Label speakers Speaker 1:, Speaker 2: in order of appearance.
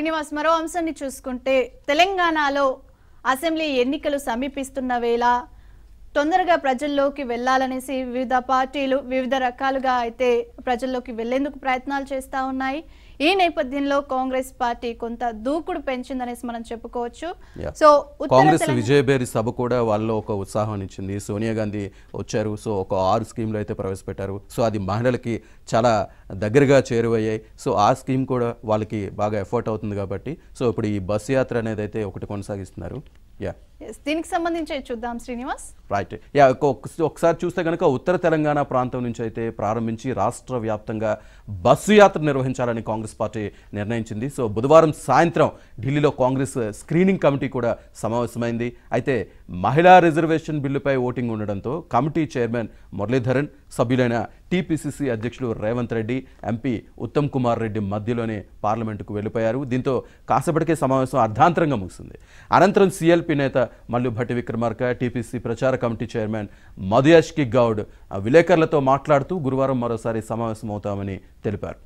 Speaker 1: శ్రీనివాస్ మరో అంశాన్ని చూసుకుంటే తెలంగాణలో అసెంబ్లీ ఎన్నికలు సమీపిస్తున్న వేళ తొందరగా ప్రజల్లోకి వెళ్లాలనేసి వివిధ పార్టీలు వివిధ రకాలుగా అయితే ప్రజల్లోకి వెళ్లేందుకు ప్రయత్నాలు చేస్తూ ఉన్నాయి ఈ నేపథ్యంలో కాంగ్రెస్ పార్టీ కొంత దూకుడు పెంచిందనేసి మనం చెప్పుకోవచ్చు సో కాంగ్రెస్
Speaker 2: విజయభేరి సభ కూడా వాళ్ళు ఒక ఉత్సాహం ఇచ్చింది సోనియా గాంధీ వచ్చారు సో ఒక ఆరు స్కీమ్లు అయితే ప్రవేశపెట్టారు సో అది మహిళలకి చాలా దగ్గరగా చేరువయ్యాయి సో ఆ స్కీమ్ కూడా వాళ్ళకి బాగా ఎఫర్ట్ అవుతుంది కాబట్టి సో ఇప్పుడు ఈ బస్ యాత్ర అనేది అయితే ఒకటి కొనసాగిస్తున్నారు యా
Speaker 1: దీనికి సంబంధించి చూద్దాం శ్రీనివాస్
Speaker 2: రైట్ యా ఒకసారి చూస్తే కనుక ఉత్తర తెలంగాణ ప్రాంతం నుంచి అయితే ప్రారంభించి రాష్ట్ర వ్యాప్తంగా బస్సు యాత్ర నిర్వహించాలని కాంగ్రెస్ పార్టీ నిర్ణయించింది సో బుధవారం సాయంత్రం ఢిల్లీలో కాంగ్రెస్ స్క్రీనింగ్ కమిటీ కూడా సమావేశమైంది అయితే మహిళా రిజర్వేషన్ బిల్లుపై ఓటింగ్ ఉండడంతో కమిటీ చైర్మన్ మురళీధరన్ సభ్యులైన టీపీసీసీ అధ్యక్షులు రేవంత్ రెడ్డి ఎంపీ ఉత్తమ్ కుమార్ రెడ్డి మధ్యలోనే పార్లమెంటుకు వెళ్ళిపోయారు దీంతో కాసేపటికే సమావేశం అర్ధాంతరంగా ముగిసింది అనంతరం సీఎల్పీ నేత మల్లు భట్టి విక్రమార్క టీపీసీ ప్రచార కమిటీ చైర్మన్ మధుయాష్కి గౌడ్ విలేకరులతో మాట్లాడుతూ గురువారం మరోసారి సమావేశమవుతామని తెలిపారు